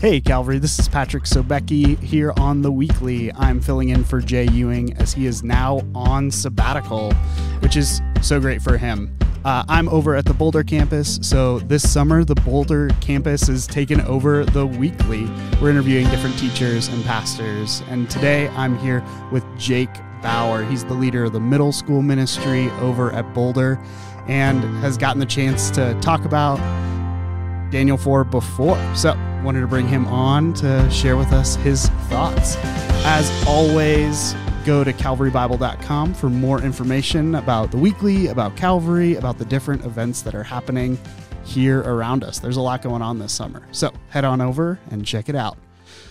Hey, Calvary, this is Patrick Sobecki here on The Weekly. I'm filling in for Jay Ewing as he is now on sabbatical, which is so great for him. Uh, I'm over at the Boulder campus, so this summer the Boulder campus is taken over the weekly. We're interviewing different teachers and pastors, and today I'm here with Jake Bauer. He's the leader of the middle school ministry over at Boulder and has gotten the chance to talk about Daniel 4 before. So wanted to bring him on to share with us his thoughts. As always, go to calvarybible.com for more information about the weekly, about Calvary, about the different events that are happening here around us. There's a lot going on this summer. So head on over and check it out.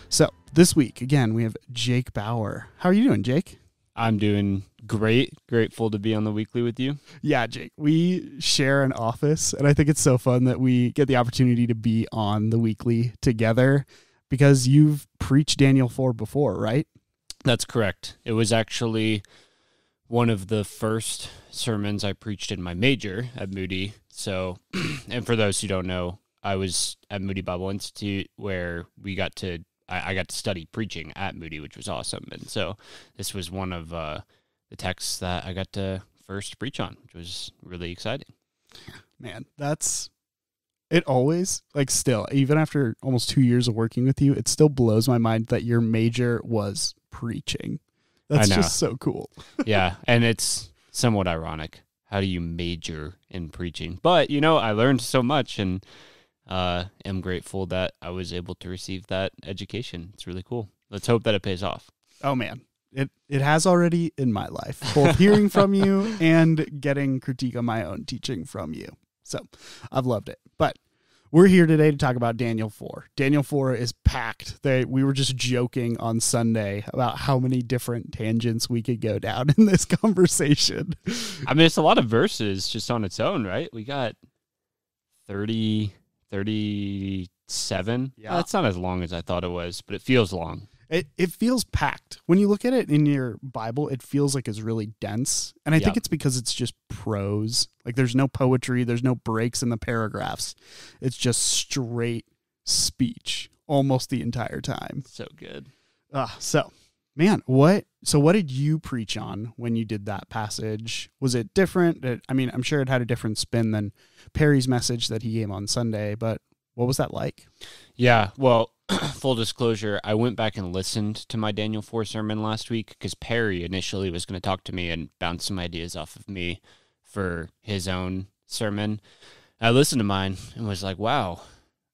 So this week, again, we have Jake Bauer. How are you doing, Jake? I'm doing great. Grateful to be on the weekly with you. Yeah, Jake. We share an office, and I think it's so fun that we get the opportunity to be on the weekly together because you've preached Daniel 4 before, right? That's correct. It was actually one of the first sermons I preached in my major at Moody. So, and for those who don't know, I was at Moody Bible Institute where we got to I, got to study preaching at Moody, which was awesome. And so this was one of uh, the text that I got to first preach on, which was really exciting. Man, that's it always like still even after almost 2 years of working with you, it still blows my mind that your major was preaching. That's just so cool. yeah, and it's somewhat ironic. How do you major in preaching? But, you know, I learned so much and uh, am grateful that I was able to receive that education. It's really cool. Let's hope that it pays off. Oh man, it it has already in my life, both hearing from you and getting critique on my own teaching from you. So I've loved it. But we're here today to talk about Daniel 4. Daniel 4 is packed. They, we were just joking on Sunday about how many different tangents we could go down in this conversation. I mean, it's a lot of verses just on its own, right? We got 30, 37. Yeah. that's not as long as I thought it was, but it feels long. It it feels packed. When you look at it in your Bible, it feels like it's really dense. And I think it's because it's just prose. Like there's no poetry, there's no breaks in the paragraphs. It's just straight speech almost the entire time. So good. Uh, so man, what so what did you preach on when you did that passage? Was it different? I mean, I'm sure it had a different spin than Perry's message that he gave on Sunday, but what was that like? Yeah, well, full disclosure, I went back and listened to my Daniel 4 sermon last week because Perry initially was going to talk to me and bounce some ideas off of me for his own sermon. I listened to mine and was like, wow,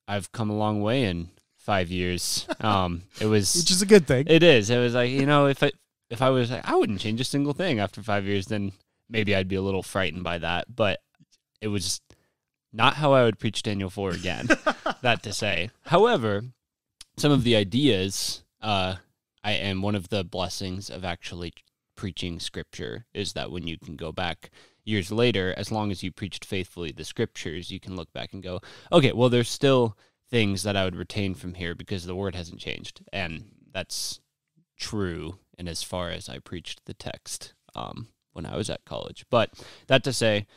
I've come a long way in five years. Um, it was, which is a good thing. It is. It was like, you know, if I, if I was like, I wouldn't change a single thing after five years, then maybe I'd be a little frightened by that. But it was not how I would preach Daniel 4 again, that to say. However, some of the ideas. Uh, I am one of the blessings of actually preaching scripture is that when you can go back years later, as long as you preached faithfully the scriptures, you can look back and go, okay, well, there's still things that I would retain from here because the word hasn't changed. And that's true. And as far as I preached the text um, when I was at college. But that to say,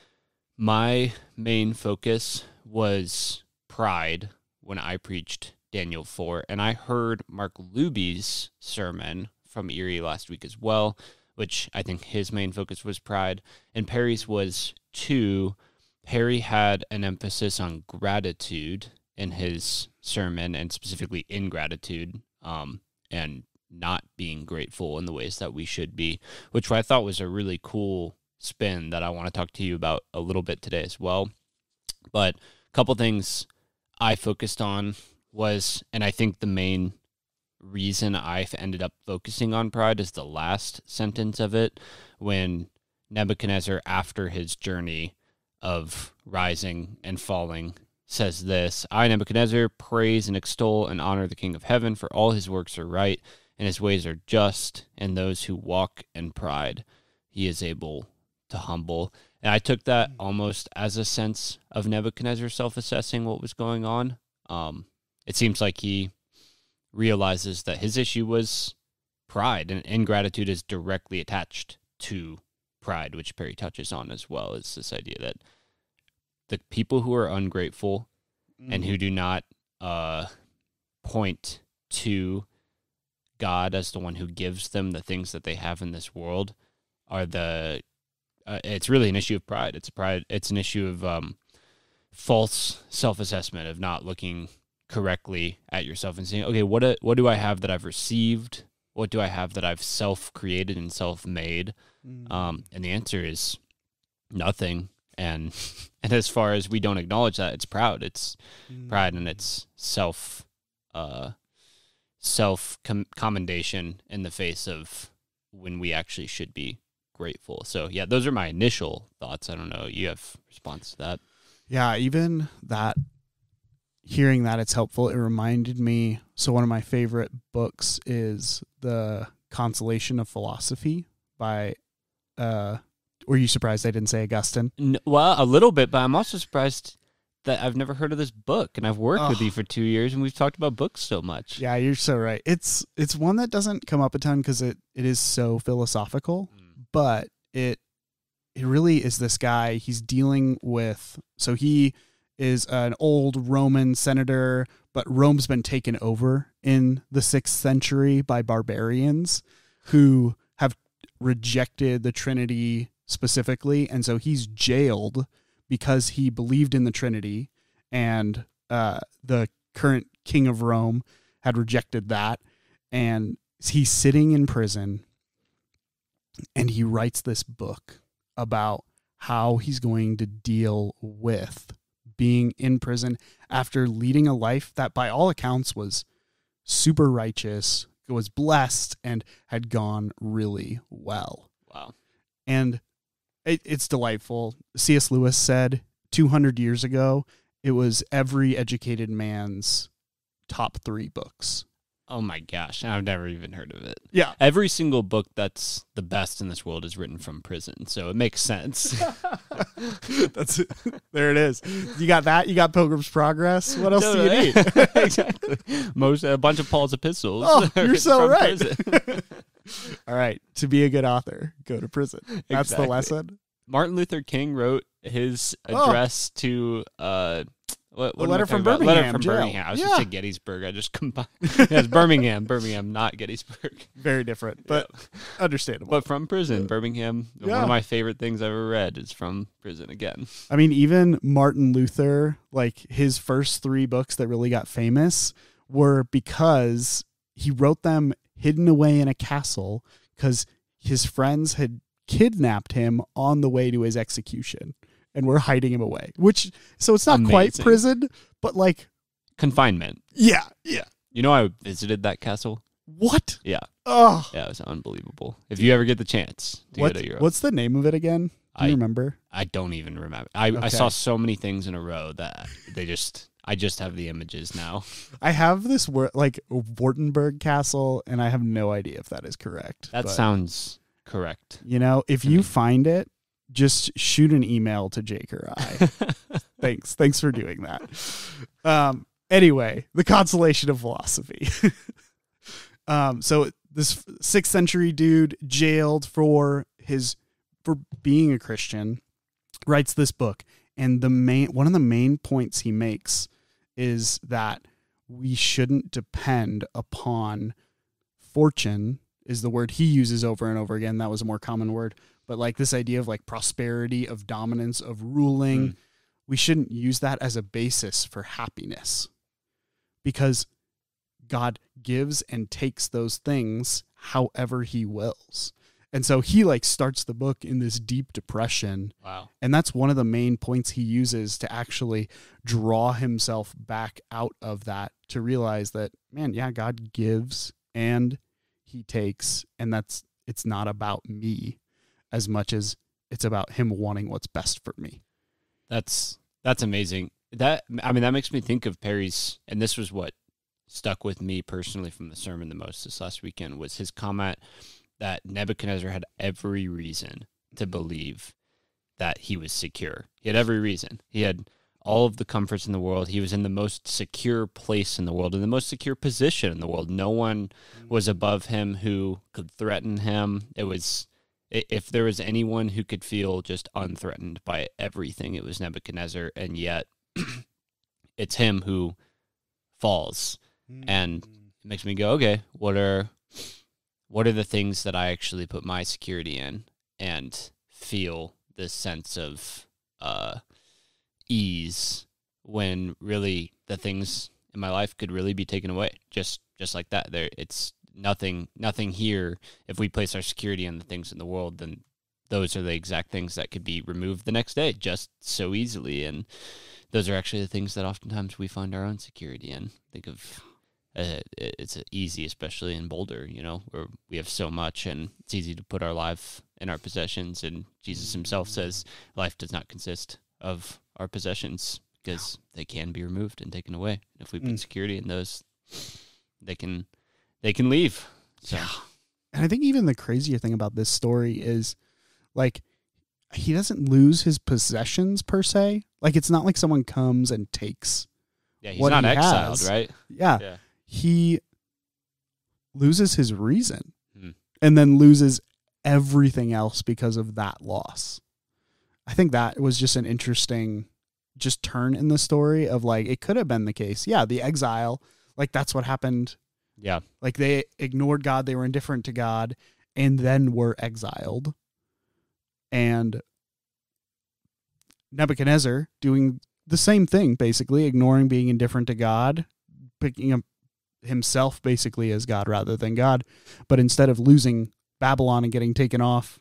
my main focus was pride when I preached Daniel 4. And I heard Mark Luby's sermon from Erie last week as well, which I think his main focus was pride. And Perry's was too. Perry had an emphasis on gratitude in his sermon and specifically ingratitude um, and not being grateful in the ways that we should be, which I thought was a really cool spin that I want to talk to you about a little bit today as well. But a couple things I focused on was, and I think the main reason I've ended up focusing on pride is the last sentence of it when Nebuchadnezzar, after his journey of rising and falling, says this I, Nebuchadnezzar, praise and extol and honor the King of heaven, for all his works are right, and his ways are just, and those who walk in pride he is able to humble. And I took that hmm. almost as a sense of Nebuchadnezzar self assessing what was going on. Um, it seems like he realizes that his issue was pride and ingratitude is directly attached to pride, which Perry touches on as well. Is this idea that the people who are ungrateful mm-hmm. and who mm-hmm. do not uh, point to God as the one who gives them the things that they have in this world are the uh, it's really an issue of pride. It's pride. It's an issue of um, false self assessment of not looking correctly at yourself and saying, okay, what uh, what do I have that I've received? What do I have that I've self created and self made? Mm. Um, and the answer is nothing. And and as far as we don't acknowledge that, it's proud. It's mm. pride and it's self uh, self com- commendation in the face of when we actually should be grateful. So yeah, those are my initial thoughts. I don't know. You have response to that? Yeah, even that hearing that it's helpful. It reminded me. So one of my favorite books is the Consolation of Philosophy by. Uh, were you surprised I didn't say Augustine? No, well, a little bit, but I'm also surprised that I've never heard of this book, and I've worked oh. with you for two years, and we've talked about books so much. Yeah, you're so right. It's it's one that doesn't come up a ton because it it is so philosophical, mm. but it it really is this guy. He's dealing with so he is an old Roman senator, but Rome's been taken over in the sixth century by barbarians who have rejected the Trinity specifically. And so he's jailed because he believed in the Trinity and uh, the current king of Rome had rejected that. And he's sitting in prison and he writes this book about how he's going to deal with being in prison after leading a life that, by all accounts, was super righteous, was blessed, and had gone really well. Wow. And it, it's delightful. C.S. Lewis said 200 years ago, it was every educated man's top three books. Oh my gosh, I've never even heard of it. Yeah. Every single book that's the best in this world is written from prison, so it makes sense. that's it. there it is. You got that, you got Pilgrim's Progress. What else do you need? exactly. Most a bunch of Paul's epistles. Oh, you're so right. All right, to be a good author, go to prison. That's exactly. the lesson. Martin Luther King wrote his oh. address oh. to uh what, what letter, from Birmingham, letter from Birmingham. I was yeah. just say Gettysburg. I just combined. It's Birmingham, Birmingham, not Gettysburg. Very different, but yeah. understandable. But from prison, yeah. Birmingham. One of my favorite things I've ever read is from prison again. I mean, even Martin Luther, like his first three books that really got famous were because he wrote them hidden away in a castle because his friends had kidnapped him on the way to his execution and we're hiding him away. Which so it's not Amazing. quite prison, but like confinement. Yeah, yeah. You know, I visited that castle. What? Yeah. Oh, yeah. It was unbelievable. If you ever get the chance to what, go to Europe, what's the name of it again? Do I, you remember? I don't even remember. I, okay. I saw so many things in a row that they just. I just have the images now. I have this wor- like Wartenberg Castle, and I have no idea if that is correct. That but, sounds correct. You know, if you me. find it, just shoot an email to Jake or I. thanks, thanks for doing that. Um, anyway, the consolation of philosophy. um, so this sixth century dude jailed for his for being a Christian writes this book, and the main one of the main points he makes is that we shouldn't depend upon fortune is the word he uses over and over again. That was a more common word but like this idea of like prosperity, of dominance, of ruling, mm. we shouldn't use that as a basis for happiness because God gives and takes those things however he wills. And so he like starts the book in this deep depression. Wow. And that's one of the main points he uses to actually draw himself back out of that to realize that man, yeah, God gives and he takes and that's it's not about me as much as it's about him wanting what's best for me. That's that's amazing. That I mean that makes me think of Perry's and this was what stuck with me personally from the sermon the most this last weekend was his comment that Nebuchadnezzar had every reason to mm-hmm. believe that he was secure. He had every reason. He had all of the comforts in the world. He was in the most secure place in the world, in the most secure position in the world. No one mm-hmm. was above him who could threaten him. It was if there was anyone who could feel just unthreatened by everything, it was Nebuchadnezzar, and yet it's him who falls, mm. and hmm. it makes me go, okay, what are what are the things that I actually put my security in and feel this sense of uh, ease when really the things in my life could really be taken away just just like that. There, it's nothing nothing here if we place our security on the things in the world then those are the exact things that could be removed the next day just so easily and those are actually the things that oftentimes we find our own security in think of uh, it's easy especially in boulder you know where we have so much and it's easy to put our life in our possessions and jesus himself says life does not consist of our possessions because they can be removed and taken away And if we put mm. security in those they can they can leave. So. Yeah. And I think even the crazier thing about this story is like he doesn't lose his possessions per se. Like it's not like someone comes and takes. Yeah, he's not he exiled, has. right? Yeah. yeah. He loses his reason mm. and then loses everything else because of that loss. I think that was just an interesting just turn in the story of like it could have been the case. Yeah, the exile, like that's what happened yeah. Like they ignored God, they were indifferent to God, and then were exiled. And Nebuchadnezzar doing the same thing, basically, ignoring being indifferent to God, picking up himself basically as God rather than God. But instead of losing Babylon and getting taken off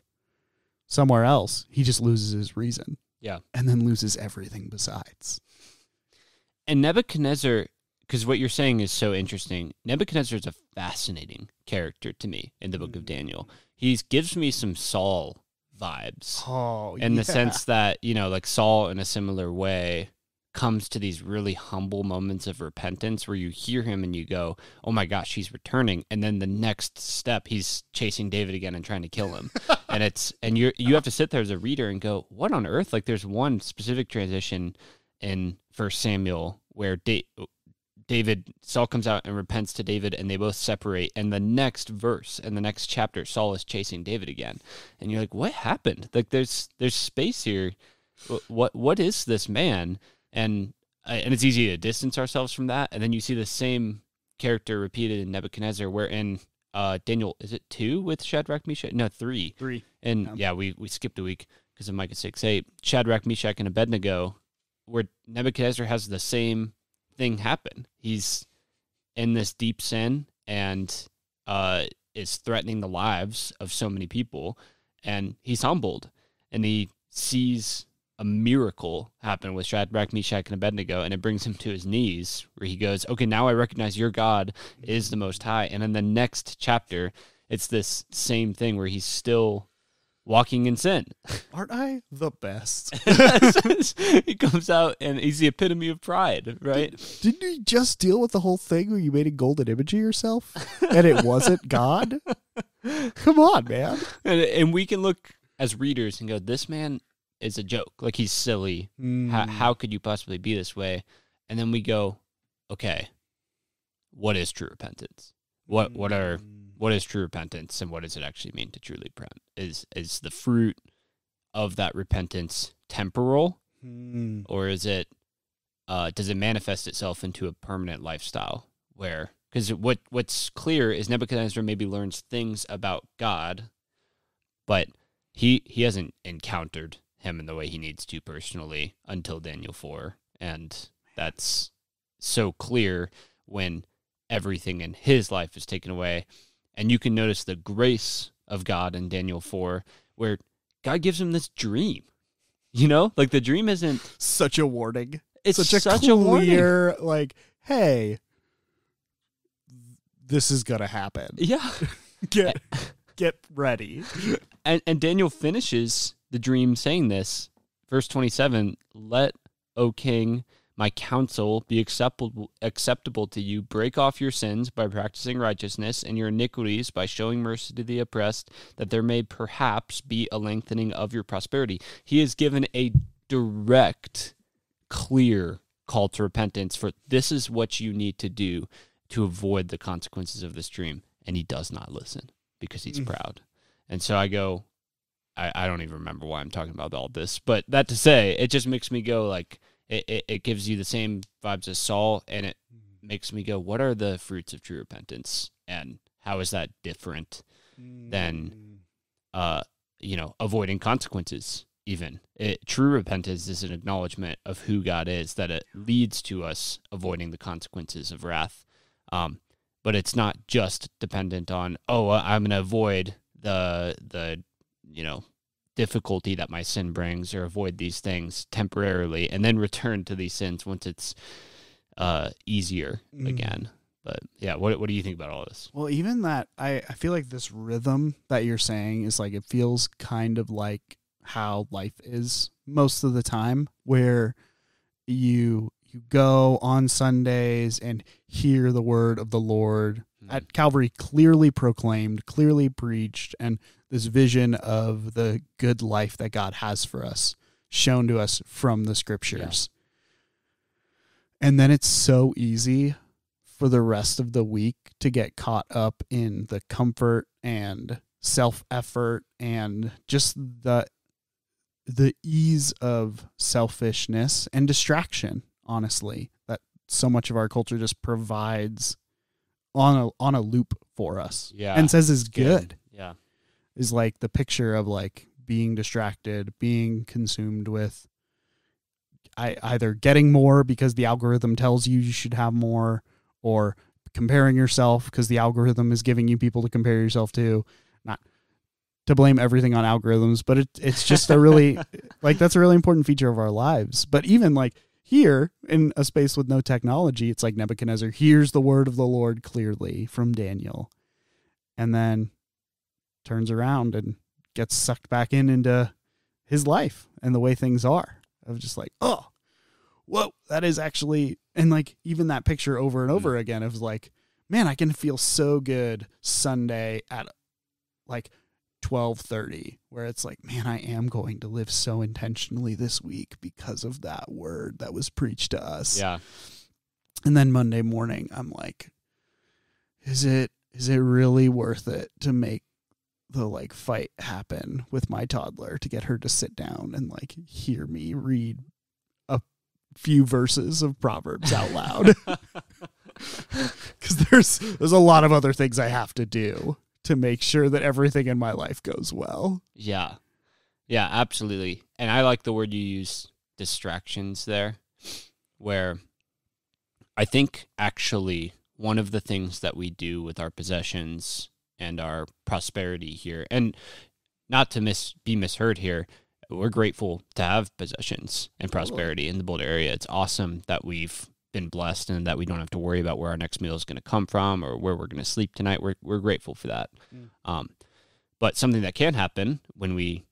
somewhere else, he just loses his reason. Yeah. And then loses everything besides. And Nebuchadnezzar because what you're saying is so interesting. Nebuchadnezzar is a fascinating character to me in the book of mm. Daniel. He gives me some Saul vibes. Oh, in yeah. the sense that, you know, like Saul in a similar way comes to these really humble moments of repentance where you hear him and you go, "Oh my gosh, he's returning." And then the next step, he's chasing David again and trying to kill him. and it's and you you have to sit there as a reader and go, "What on earth?" Like there's one specific transition in First Samuel where da- David, Saul comes out and repents to David, and they both separate. And the next verse and the next chapter, Saul is chasing David again, and you're like, "What happened? Like, there's there's space here. What what is this man?" And uh, and it's easy to distance ourselves from that. And then you see the same character repeated in Nebuchadnezzar, wherein uh, Daniel is it two with Shadrach, Meshach? No, three. Three. And yeah, yeah we we skipped a week because of Micah six eight. Shadrach, Meshach, and Abednego, where Nebuchadnezzar has the same thing happen. He's in this deep sin and uh, is threatening the lives of so many people. And he's humbled and he sees a miracle happen with Shadrach, Meshach, and Abednego, and it brings him to his knees where he goes, Okay, now I recognize your God is the Most High. And in the next chapter, it's this same thing where he's still walking in sin. Aren't I the best? he comes out and he's the epitome of pride, right? Did, not you just deal with the whole thing where you made a golden image of yourself and it wasn't God? Come on, man. And, and, we can look as readers and go, this man is a joke. Like he's silly. Mm. How, how could you possibly be this way? And then we go, okay, what is true repentance? What what are mm what is true repentance and what does it actually mean to truly repent? Is is the fruit of that repentance temporal, mm. or is it uh, does it manifest itself into a permanent lifestyle where? Because what what's clear is Nebuchadnezzar maybe learns things about God, but he he hasn't encountered him in the way he needs to personally until Daniel four, and that's so clear when everything in his life is taken away and you can notice the grace of God in Daniel 4, where God gives him this dream. You know, like the dream isn't such a warning. It's such a such clear, a like, hey, this is gonna happen. Yeah, get get ready. And and Daniel finishes the dream saying this, verse twenty seven. Let, O King, my counsel be acceptable, acceptable to you. Break off your sins by practicing righteousness, and your iniquities by showing mercy to the oppressed, that there may perhaps be a lengthening of your prosperity. He is given a direct, clear call to repentance for this is what you need to do to avoid the consequences of this dream. And he does not listen because he's mm. proud. And so I go, I, I don't even remember why I'm talking about all this, but that to say, it just makes me go like, it, it, it gives you the same vibes as Saul, and it hmm. makes me go, what are the fruits of true repentance, and how is that different than, hmm. uh, you know, avoiding consequences? Even it, true repentance is an acknowledgement of who God is, that it leads to us avoiding the consequences of wrath. Um, but it's not just dependent on oh, uh, I'm going to avoid the the you know difficulty that my sin brings or avoid these things temporarily and then return to these sins once it's uh, easier mm. again. But yeah, what, what do you think about all this? Well, even that, I, I feel like this rhythm that you're saying is like, it feels kind of like how life is most of the time, where you you go on Sundays and hear the word of the Lord mm. at Calvary clearly proclaimed, clearly preached, and this vision of the good life that God has for us shown to us from the scriptures. Yeah. And then it's so easy for the rest of the week to get caught up in the comfort and self effort and just the the ease of selfishness and distraction honestly that so much of our culture just provides on a on a loop for us yeah and says is good. good yeah is like the picture of like being distracted, being consumed with I, either getting more because the algorithm tells you you should have more or comparing yourself because the algorithm is giving you people to compare yourself to not to blame everything on algorithms but it, it's just a really like that's a really important feature of our lives but even like here in a space with no technology it's like nebuchadnezzar hears the word of the lord clearly from daniel and then turns around and gets sucked back in into his life and the way things are of just like oh whoa that is actually and like even that picture over and hmm. over again of like man i can feel so good sunday at like 12:30 where it's like man i am going to live so intentionally this week because of that word that was preached to us yeah and then monday morning i'm like is it is it really worth it to make the like fight happen with my toddler to get her to sit down and like hear me read a few verses of proverbs out loud cuz there's there's a lot of other things I have to do to make sure that everything in my life goes well. Yeah. Yeah, absolutely. And I like the word you use distractions there where I think actually one of the things that we do with our possessions and our prosperity here. And not to miss be misheard here, we're grateful to have possessions and prosperity in the Boulder area. It's awesome that we've been blessed and that we don't have to worry about where our next meal is going to come from or where we're going to sleep tonight. We're, we're grateful for that. Mm. Um, but something that can happen when we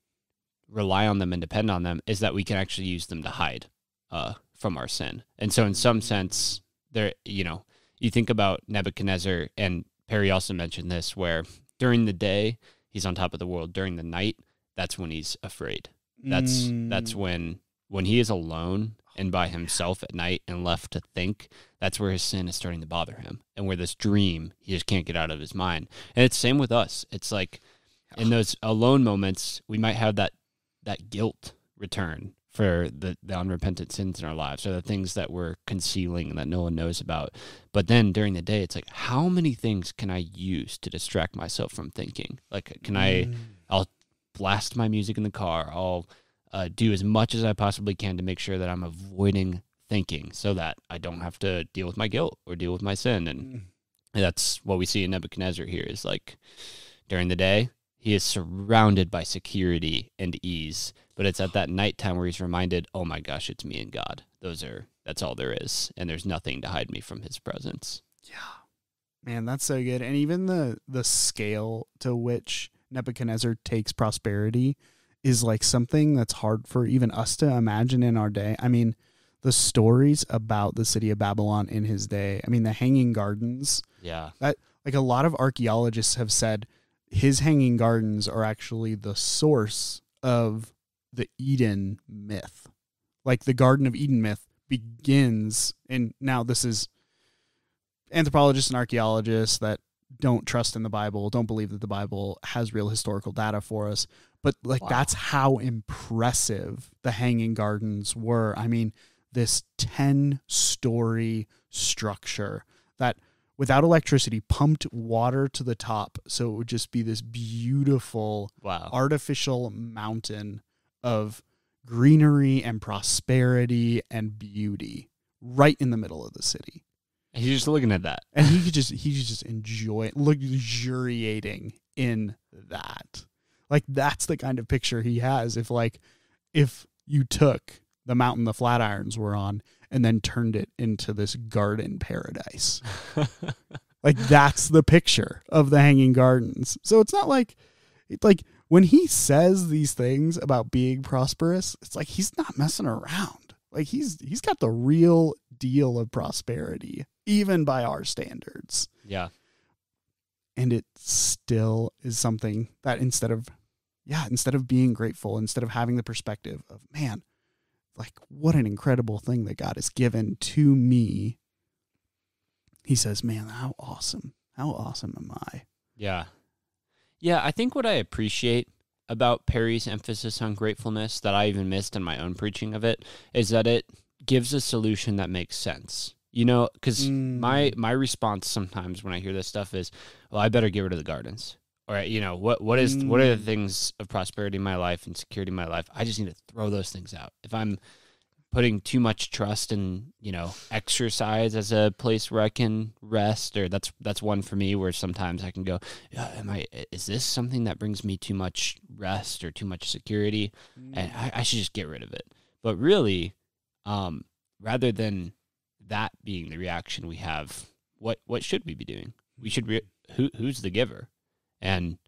rely on them and depend on them is that we can actually use them to hide uh, from our sin. And so, in some mm. sense, there, you know, you think about Nebuchadnezzar and Perry also mentioned this where during the day he's on top of the world. During the night, that's when he's afraid. That's mm. that's when when he is alone oh and by himself at night and left to think, that's where his sin is starting to bother him. And where this dream he just can't get out of his mind. And it's same with us. It's like in those alone moments, we might have that that guilt return for the, the unrepentant sins in our lives or the things that we're concealing that no one knows about. But then during the day, it's like, how many things can I use to distract myself from thinking? Like, can mm. I, I'll blast my music in the car. I'll uh, do as much as I possibly can to make sure that I'm avoiding thinking so that I don't have to deal with my guilt or deal with my sin. And mm. that's what we see in Nebuchadnezzar here is like during the day, he is surrounded by security and ease. But it's at that nighttime where he's reminded, oh my gosh, it's me and God. Those are, that's all there is. And there's nothing to hide me from his presence. Yeah. Man, that's so good. And even the, the scale to which Nebuchadnezzar takes prosperity is like something that's hard for even us to imagine in our day. I mean, the stories about the city of Babylon in his day. I mean, the Hanging Gardens. Yeah. That like a lot of archaeologists have said his hanging gardens are actually the source of the Eden myth. Like the Garden of Eden myth begins, and now this is anthropologists and archaeologists that don't trust in the Bible, don't believe that the Bible has real historical data for us. But like wow. that's how impressive the hanging gardens were. I mean, this 10 story structure that without electricity pumped water to the top so it would just be this beautiful wow. artificial mountain of greenery and prosperity and beauty right in the middle of the city he's just looking at that and he could just he could just enjoy luxuriating in that like that's the kind of picture he has if like if you took the mountain the flatirons were on and then turned it into this garden paradise. like that's the picture of the Hanging Gardens. So it's not like like when he says these things about being prosperous, it's like he's not messing around. Like he's he's got the real deal of prosperity even by our standards. Yeah. And it still is something that instead of yeah, instead of being grateful, instead of having the perspective of man, like what an incredible thing that God has given to me. He says, "Man, how awesome. How awesome am I?" Yeah. Yeah, I think what I appreciate about Perry's emphasis on gratefulness that I even missed in my own preaching of it is that it gives a solution that makes sense. You know, cuz mm. my my response sometimes when I hear this stuff is, "Well, I better get rid of the gardens." or you know what what is mm. what are the mm. things of prosperity in my life and security in my life i just need to throw those things out if i'm putting too much trust in you know exercise as a place where i can rest or that's that's one for me where sometimes i can go yeah, am i is this something that brings me too much rest or too much security mm. and I, I should just get rid of it but really um rather than that being the reaction we have what what should we be doing we should re- who who's the giver and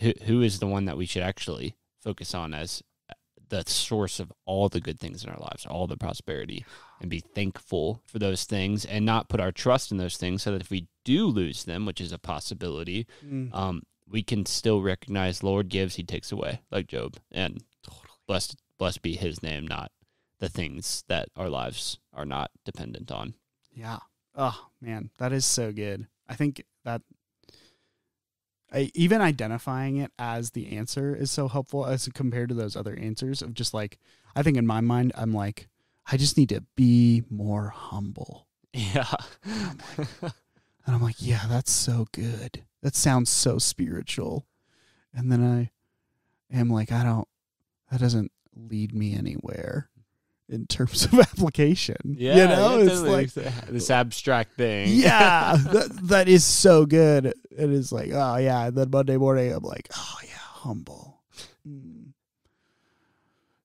who who is the one that we should actually focus on as the source of all the good things in our lives, all the prosperity, and be thankful for those things and not put our trust in those things so that if we do lose them, which is a possibility, mm. um, we can still recognize Lord gives, he takes away, like Job. And totally. blessed blessed be his name, not the things that our lives are not dependent on. Yeah. Oh man, that is so good. I think that I, even identifying it as the answer is so helpful as compared to those other answers of just like I think in my mind I'm like I just need to be more humble. Yeah. and I'm like, and I'm like yeah, that's so good. That sounds so spiritual. And then I am like I don't that doesn't lead me anywhere in terms of application. Yeah, you know, yeah, totally. it's like uh, this abstract thing. Yeah, that, that is so good. It is like, oh yeah. And then Monday morning, I'm like, oh yeah, humble. Mm.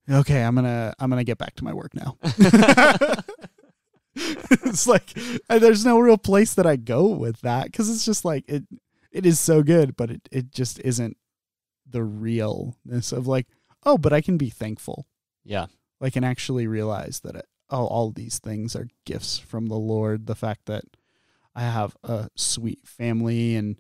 Okay, I'm gonna I'm gonna get back to my work now. it's like there's no real place that I go with that because it's just like it it is so good, but it it just isn't the realness of like, oh, but I can be thankful. Yeah like and actually realize that it, oh, all these things are gifts from the Lord. The fact that I have a sweet family and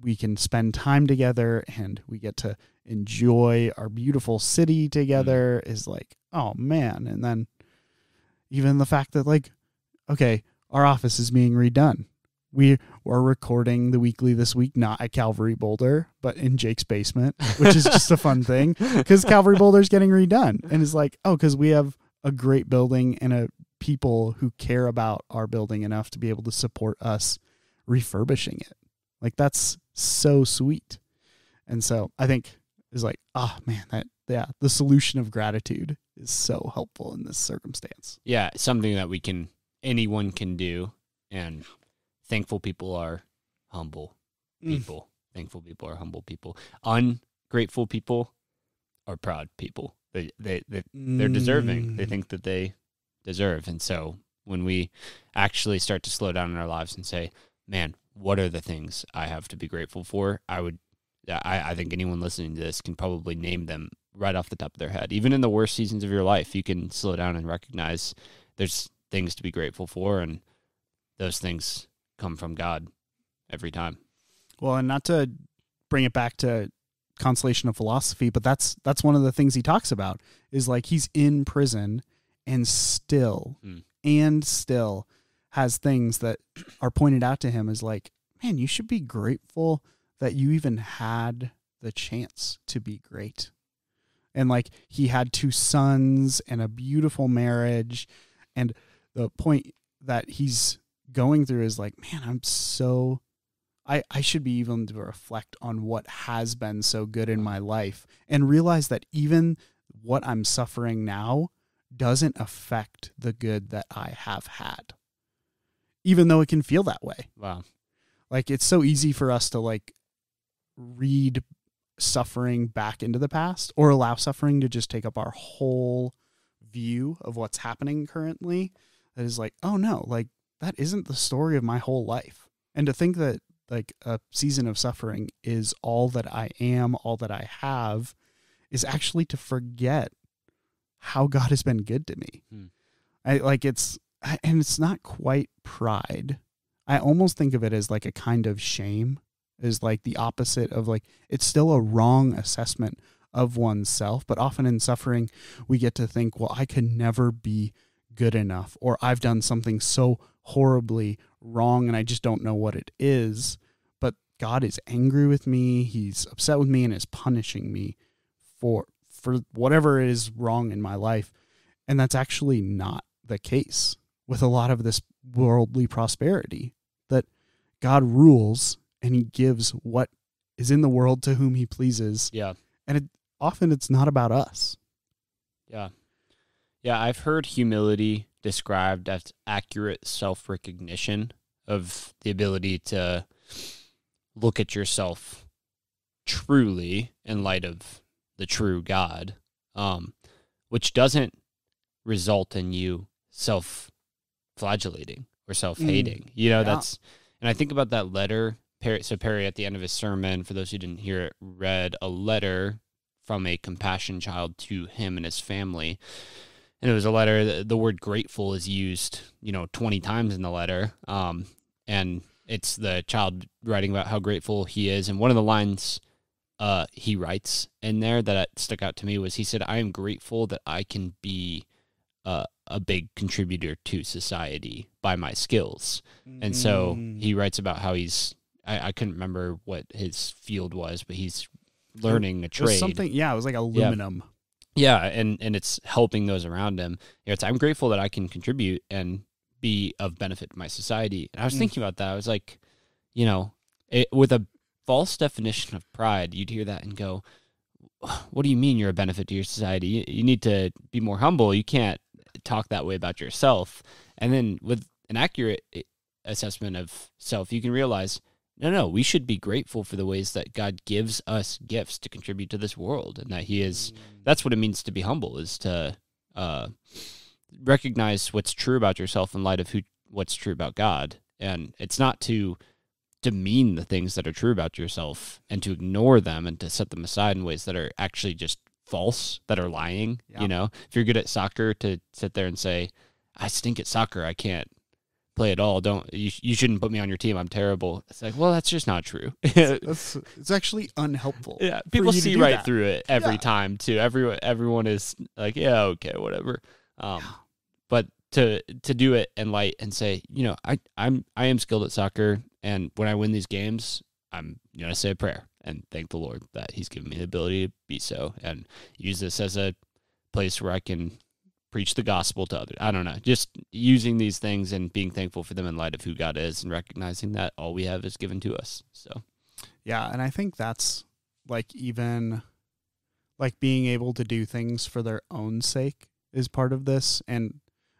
we can spend time together and we get to enjoy our beautiful city together mm. is like, oh man. And then even the fact that, like, okay, our office is being redone we were recording the weekly this week not at Calvary Boulder, but in Jake's basement, which is just a fun thing because Calvary Boulder's getting redone. And it's like, oh, because we have a great building and a people who care about our building enough to be able to support us refurbishing it. Like that's so sweet. And so I think is like, ah oh, man, that yeah, the solution of gratitude is so helpful in this circumstance. Yeah, something that we can anyone can do and thankful people are humble mm. people. Mm. Thankful people are humble people. Ungrateful people are proud people. They they, they they're mm. deserving. They think that they deserve. And so when we actually start to slow down in our lives and say, "Man, what are the things I have to be grateful for?" I would I, I think anyone listening to this can probably name them right off the top of their head. Even in the worst seasons of your life, you can slow down and recognize there's things to be grateful for and those things come from God every time. Well, and not to bring it back to consolation of philosophy, but that's that's one of the things he talks about is like he's in prison and still mm. and still has things that are pointed out to him as like, man, you should be grateful that you even had the chance to be great. And like he had two sons and a beautiful marriage and the point that he's going through is like, man, I'm so I, I should be even to reflect on what has been so good in my life and realize that even what I'm suffering now doesn't affect the good that I have had. Even though it can feel that way. Wow. Like it's so easy for us to like read suffering back into the past or allow suffering to just take up our whole view of what's happening currently that is like, oh no, like that isn't the story of my whole life. And to think that like a season of suffering is all that I am, all that I have, is actually to forget how God has been good to me. Hmm. I like it's and it's not quite pride. I almost think of it as like a kind of shame is like the opposite of like it's still a wrong assessment of oneself, but often in suffering we get to think, well, I could never be good enough or I've done something so horribly wrong and I just don't know what it is. But God is angry with me, He's upset with me, and is punishing me for for whatever is wrong in my life. And that's actually not the case with a lot of this worldly prosperity that God rules and he gives what is in the world to whom he pleases. Yeah. And it, often it's not about us. Yeah. Yeah, I've heard humility described as accurate self recognition of the ability to look at yourself truly in light of the true God, um, which doesn't result in you self flagellating or self hating. Mm, you know, yeah. that's, and I think about that letter. Perry, so, Perry, at the end of his sermon, for those who didn't hear it, read a letter from a compassion child to him and his family and it was a letter the, the word grateful is used you know 20 times in the letter um, and it's the child writing about how grateful he is and one of the lines uh, he writes in there that uh, stuck out to me was he said i am grateful that i can be uh, a big contributor to society by my skills and so he mm. writes about how he's I, I couldn't remember what his field was but he's learning a trade something yeah it was like aluminum yeah and and it's helping those around him you know, it's i'm grateful that i can contribute and be of benefit to my society and i was mm. thinking about that i was like you know it, eh, with a false definition of pride you'd hear that and go what do you mean you're a benefit to your society you, you need to be more humble you can't talk that way about yourself and then with an accurate eh, assessment of self you can realize no, no, we should be grateful for the ways that God gives us gifts to contribute to this world, and that He is. Mm. That's what it means to be humble: is to uh, recognize what's true about yourself in light of who what's true about God, and it's not to demean the things that are true about yourself and to ignore them and to set them aside in ways that are actually just false, that are lying. Yeah. You know, if you're good at soccer, to sit there and say, "I stink at soccer. I can't play at all. Don't you, you shouldn't put me on your team. I'm terrible. It's like, well, that's just not true. that's, it's actually unhelpful. Yeah, people see right that. through it every yeah. time too. Everyone everyone is like, yeah, okay, whatever. Um, but to to do it and light and say, you know, I I'm I am skilled at soccer, and when I win these games, I'm gonna say a prayer and thank the Lord that He's given me the ability to be so, and use this as a place where I can preach the gospel to others. I don't know. Just using these things and being thankful for them in light of who God is and recognizing that all we have is given to us. So, yeah. And I think that's like even like being able to do things for their own sake is part of this. And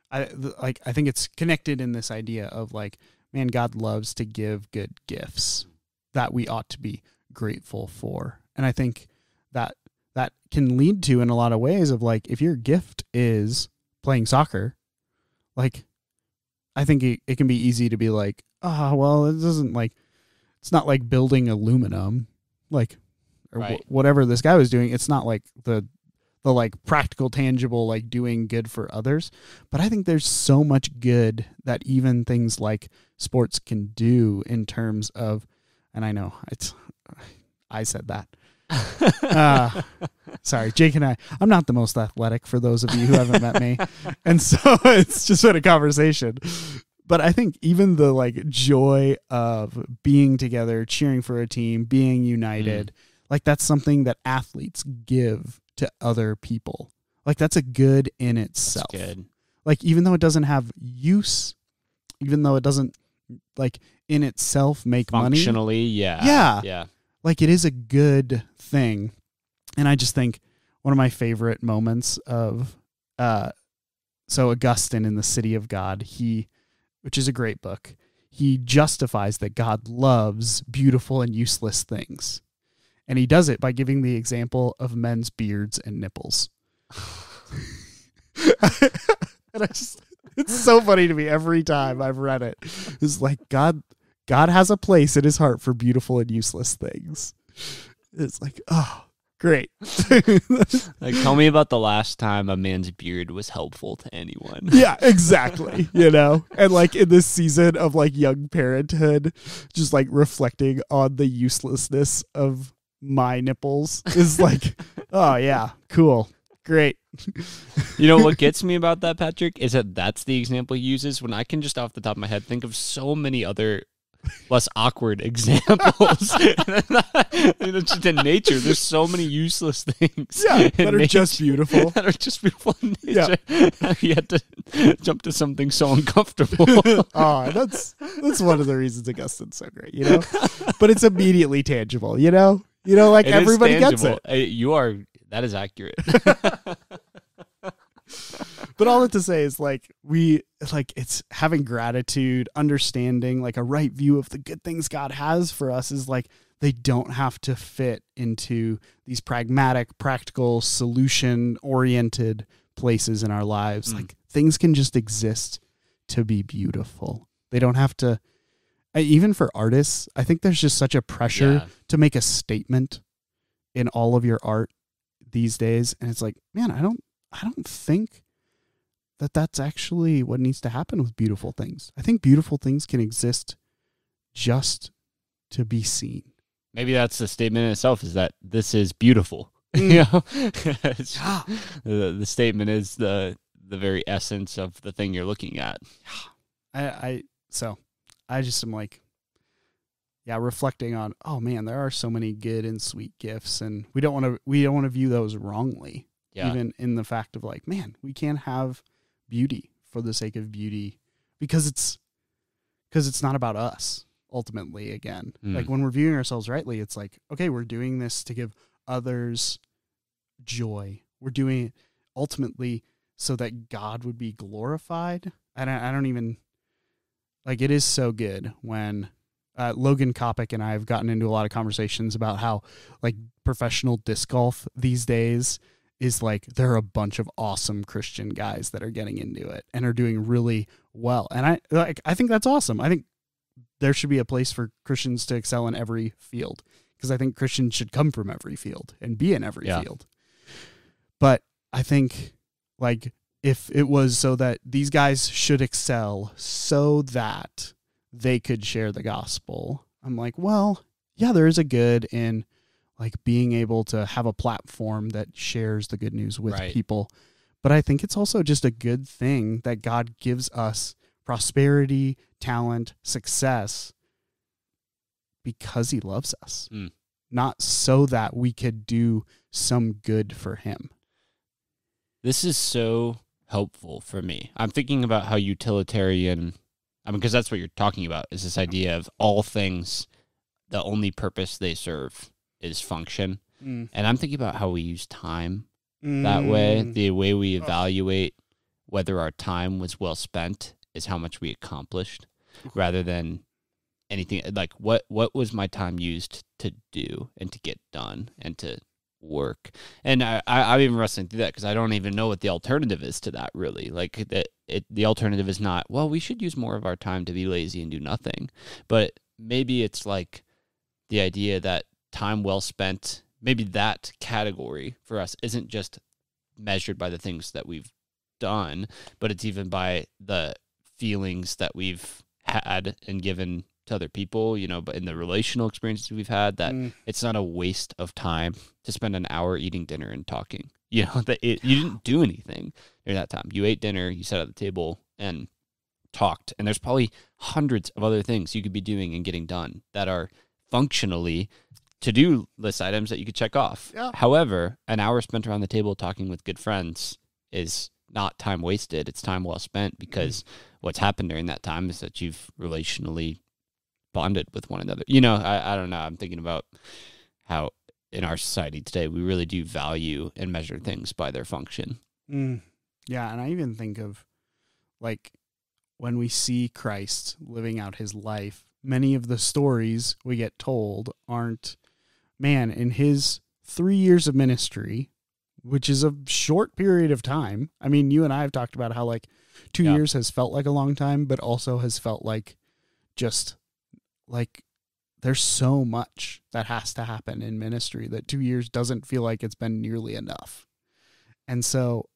I like, I think it's connected in this idea of like, man, God loves to give good gifts that we ought to be grateful for. And I think that that can lead to in a lot of ways of like if your gift is playing soccer, like I think it, it can be easy to be like, ah, oh, well, it doesn't like it's not like building aluminum, like or right. w- whatever this guy was doing. It's not like the the like practical, tangible, like doing good for others. But I think there's so much good that even things like sports can do in terms of, and I know it's, I said that uh, sorry, Jake and I. I'm not the most athletic for those of you who haven't met me, and so it's just been a conversation. But I think even the like joy of being together, cheering for a team, being united, mm. like that's something that athletes give to other people. Like that's a good in itself. Good. Like even though it doesn't have use, even though it doesn't like in itself make functionally, money. Functionally, yeah. Yeah. Yeah like it is a good thing. And I just think one of my favorite moments of uh so Augustine in the City of God, he which is a great book, he justifies that God loves beautiful and useless things. And he does it by giving the example of men's beards and nipples. and I just it's so funny to me every time I've read it. It's like God God has a place in his heart for beautiful and useless things. It's like, oh, great. like, tell me about the last time a man's beard was helpful to anyone. yeah, exactly. you know, and like in this season of like young parenthood, just like reflecting on the uselessness of my nipples is like, oh, yeah, cool, great. you know what gets me about that, Patrick, is that that's the example he uses when I can just off the top of my head think of so many other less awkward examples. it's just in nature. There's so many useless things. Yeah, that are nature, just beautiful. That are just beautiful in nature. Yeah. you had to jump to something so uncomfortable. oh, that's that's one of the reasons Augustine's so great, you know? but it's immediately tangible, you know? You know, like it everybody gets it. You are that is accurate but all that to say is like we like it's having gratitude, understanding like a right view of the good things God has for us is like they don't have to fit into these pragmatic, practical, solution oriented places in our lives. Mm. Like things can just exist to be beautiful. They don't have to even for artists, I think there's just such a pressure yeah. to make a statement in all of your art these days and it's like, man, I don't I don't think that that's actually what needs to happen with beautiful things. I think beautiful things can exist just to be seen. Maybe that's the statement in itself is that this is beautiful. Mm. you know, the, the statement is the the very essence of the thing you're looking at. I, I so I just am like, yeah, reflecting on oh man, there are so many good and sweet gifts, and we don't want to we don't want to view those wrongly. Yeah. Even in the fact of like, man, we can't have beauty for the sake of beauty because it's because it's not about us ultimately again mm. like when we're viewing ourselves rightly it's like okay we're doing this to give others joy we're doing it ultimately so that god would be glorified i don't, I don't even like it is so good when uh, Logan Kopic and I have gotten into a lot of conversations about how like professional disc golf these days is like there are a bunch of awesome Christian guys that are getting into it and are doing really well. And I like I think that's awesome. I think there should be a place for Christians to excel in every field because I think Christians should come from every field and be in every yeah. field. But I think like if it was so that these guys should excel so that they could share the gospel, I'm like, well, yeah, there is a good in like being able to have a platform that shares the good news with right. people. But I think it's also just a good thing that God gives us prosperity, talent, success because he loves us, mm. not so that we could do some good for him. This is so helpful for me. I'm thinking about how utilitarian, I mean, because that's what you're talking about is this idea of all things, the only purpose they serve is function. Mm. And I'm thinking about how we use time mm. that way. Mm. The way we oh. evaluate whether our time was well spent is how much we accomplished rather than anything like what what was my time used to do and to get done and to work and i, I am even wrestling through that because i don't even know what the alternative is to that really like that it, the alternative is not well we should use more of our time to be lazy and do nothing but maybe it's like the idea that time well spent, maybe that category for us isn't just measured by the things that we've done, but it's even by the feelings that we've had and given to other people, you know, but in the relational experiences we've had, that mm. it's not a waste of time to spend an hour eating dinner and talking. You know, that it, you didn't do anything during that time. You ate dinner, you sat at the table and talked. And there's probably hundreds of other things you could be doing and getting done that are functionally to do list items that you could check off. Yeah. However, an hour spent around the table talking with good friends is not time wasted. It's time well spent mm-hmm. because mm-hmm. what's happened during that time is that you've relationally bonded with one another. You know, I, I don't know. I'm thinking about how in our society today we really do value and measure things by their function. Mm. Yeah. And I even think of like when we see Christ living out his life, many of the stories we get told aren't man, in his three years of ministry, which is a short period of time. I mean, you and I have talked about how like two yeah. years has felt like a long time, but also has felt like just like there's so much that has to happen in ministry that two years doesn't feel like it's been nearly enough. And so,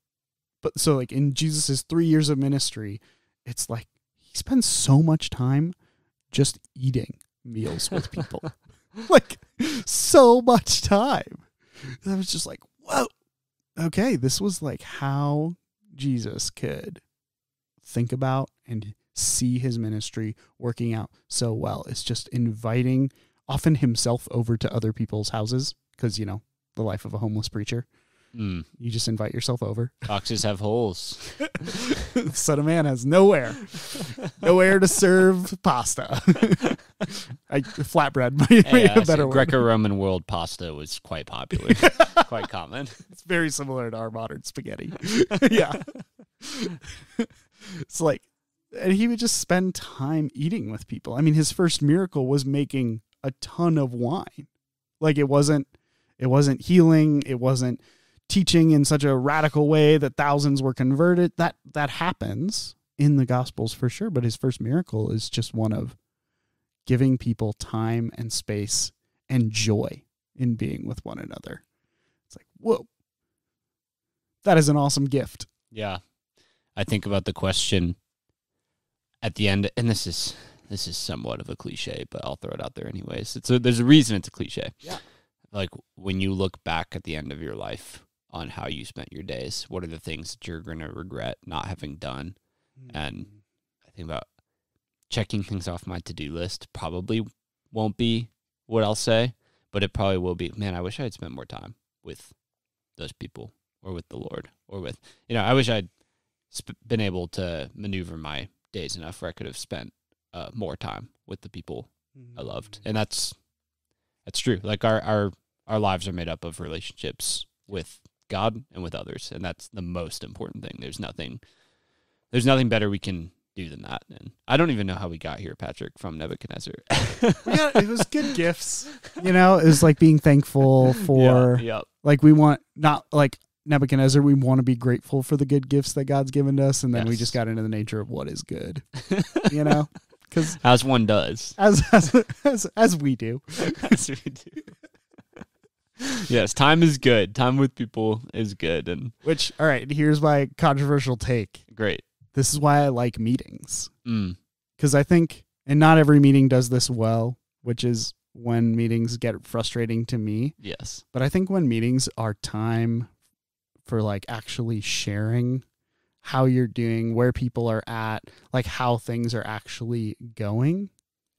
but so like in Jesus's three years of ministry, it's like he spends so much time just eating meals with people. like so much time. I was just like, whoa. Okay, this was like how Jesus could think about and see his ministry working out so well. It's just inviting often himself over to other people's houses because, you know, the life of a homeless preacher Mm. You just invite yourself over. Boxes have holes. Son of man has nowhere, nowhere to serve pasta. I, flatbread might yeah, be a better so Greco-Roman world pasta was quite popular, quite common. It's very similar to our modern spaghetti. yeah, it's like, and he would just spend time eating with people. I mean, his first miracle was making a ton of wine. Like it wasn't, it wasn't healing. It wasn't teaching in such a radical way that thousands were converted. That that happens in the gospels for sure, but his first miracle is just one of giving people time and space and joy in being with one another. It's like, whoa. That is an awesome gift. Yeah. I think about the question at the end, and this is this is somewhat of a cliche, but I'll throw it out there anyways. It's a, there's a reason it's a cliche. Yeah. Like when you look back at the end of your life, on how you spent your days. What are the things that you're going to regret not having done? Mm-hmm. And hmm. I think about checking things off my to do list probably won't be what I'll say, but it probably will be, man, I wish I had spent more time with those people or with the Lord or with, you know, I wish I'd sp- been able to maneuver my days enough where I could have spent uh, more time with the people mm-hmm. I loved. Hmm. And that's, that's true. Like our, our, our lives are made up of relationships with God and with others, and that's the most important thing. There's nothing, there's nothing better we can do than that. And I don't even know how we got here, Patrick, from Nebuchadnezzar. yeah, it was good gifts. You know, it was like being thankful for, yeah, yeah. like we want not like Nebuchadnezzar, we want to be grateful for the good gifts that God's given us, and then yes. we just got into the nature of what is good. you know, because as one does, as as as, as we do, as we do. yes, time is good. Time with people is good. And which, all right, here's my controversial take. Great. This is why I like meetings. Because mm. I think, and not every meeting does this well, which is when meetings get frustrating to me. Yes. But I think when meetings are time for like actually sharing how you're doing, where people are at, like how things are actually going,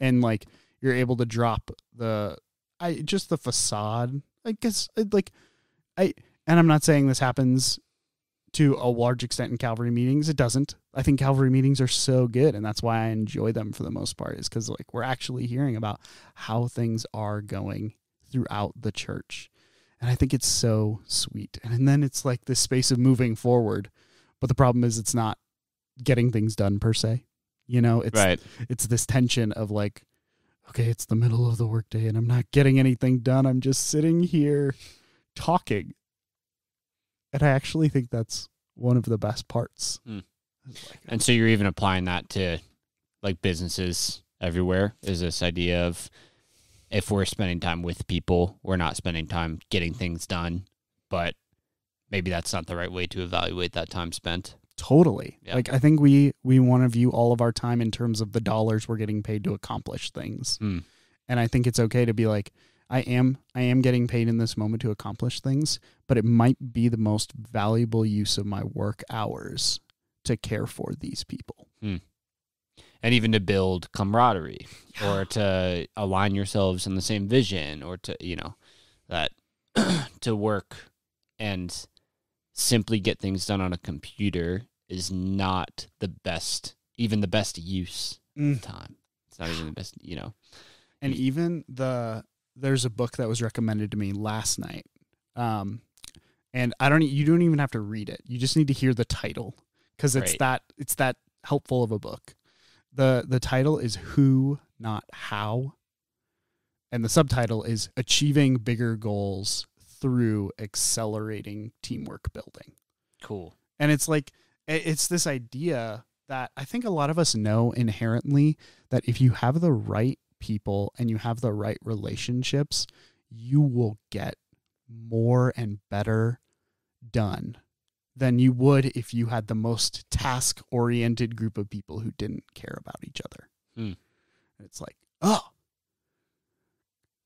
and like you're able to drop the I just the facade I guess uh, like I and I'm not saying this happens to a large extent in Calvary meetings. It doesn't. I think Calvary meetings are so good, and that's why I enjoy them for the most part. Is because like we're actually hearing about how things are going throughout the church, and I think it's so sweet. And then it's like this space of moving forward, but the problem is it's not getting things done per se. You know, it's right. it's this tension of like okay, it's the middle of the workday and I'm not getting anything done. I'm just sitting here talking. And I actually think that's one of the best parts. Mm. Like, and so you're even applying that to like businesses everywhere is this idea of if we're spending time with people, we're not spending time getting things done, but maybe that's not the right way to evaluate that time spent. Totally. Yeah. Like I think we we want to view all of our time in terms of the dollars we're getting paid to accomplish things. Mm. And I think it's okay to be like I am I am getting paid in this moment to accomplish things, but it might be the most valuable use of my work hours to care for these people. Mm. And even to build camaraderie yeah. or to align yourselves in the same vision or to, you know, that to work and simply get things done on a computer is not the best, even the best use mm. time. It's not even the best, you know. And you, even the there's a book that was recommended to me last night. Um, and I don't you don't even have to read it. You just need to hear the title cuz it's right. that it's that helpful of a book. The the title is Who Not How and the subtitle is Achieving Bigger Goals Through Accelerating Teamwork Building. Cool. And it's like it's this idea that I think a lot of us know inherently that if you have the right people and you have the right relationships, you will get more and better done than you would if you had the most task oriented group of people who didn't care about each other. Mm. It's like, oh,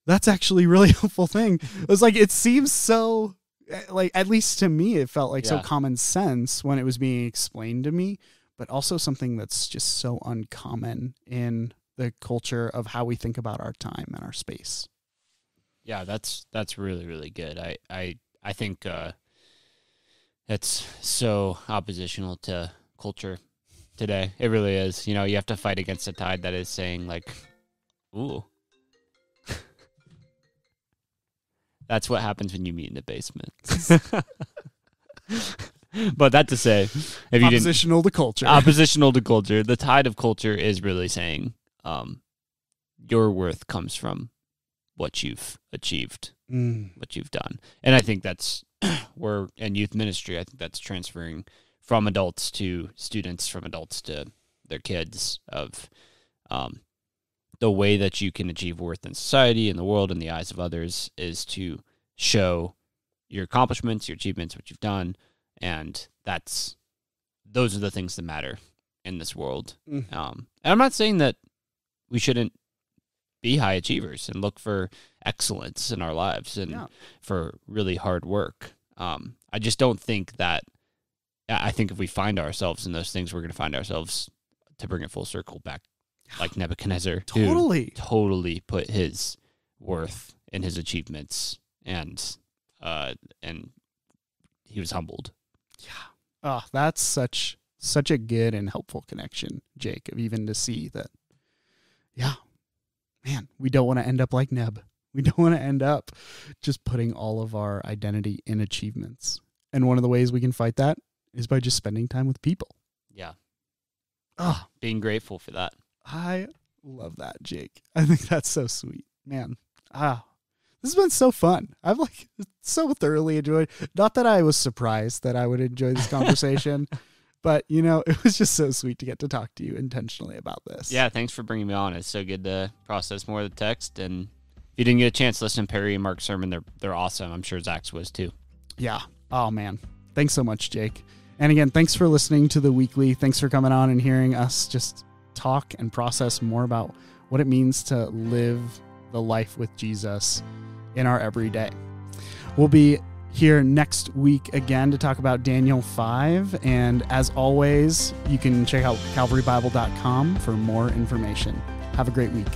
that's actually really helpful thing. It's like it seems so Eh, like at least to me it felt like yeah. so common sense when it was being explained to me but also something that's just so uncommon in the culture of how we think about our time and our space yeah that's that's really really good i i i think uh so oppositional to culture today it really is you know you have to fight against a tide that is saying like ooh That's what happens when you meet in the basement. but that to say, if you oppositional to culture, oppositional to culture, the tide of culture is really saying um, your worth comes from what you've achieved, mm. what you've done, and I think that's where in youth ministry, I think that's transferring from adults to students, from adults to their kids of um, the way that you can achieve worth in society and the world in the eyes of others is to show your accomplishments, your achievements, what you've done, and that's those are the things that matter in this world. Mm. Um, and I'm not saying that we shouldn't be high achievers and look for excellence in our lives and yeah. for really hard work. Um, I just don't think that. I think if we find ourselves in those things, we're going to find ourselves to bring it full circle back like Nebuchadnezzar, totally, totally put his worth in his achievements, and uh, and he was humbled. Yeah. Oh, that's such such a good and helpful connection, Jacob. Even to see that, yeah, man, we don't want to end up like Neb. We don't want to end up just putting all of our identity in achievements. And one of the ways we can fight that is by just spending time with people. Yeah. Oh. Being grateful for that. I love that, Jake. I think that's so sweet, man. Ah, this has been so fun. I've like so thoroughly enjoyed. Not that I was surprised that I would enjoy this conversation, but you know, it was just so sweet to get to talk to you intentionally about this. Yeah, thanks for bringing me on. It's so good to process more of the text. And if you didn't get a chance, listen to Perry and Mark's Sermon. They're they're awesome. I'm sure Zach's was too. Yeah. Oh man. Thanks so much, Jake. And again, thanks for listening to the weekly. Thanks for coming on and hearing us just talk and process more about what it means to live the life with Jesus in our everyday. We'll be here next week again to talk about Daniel 5. And as always, you can check out calvarybible.com for more information. Have a great week.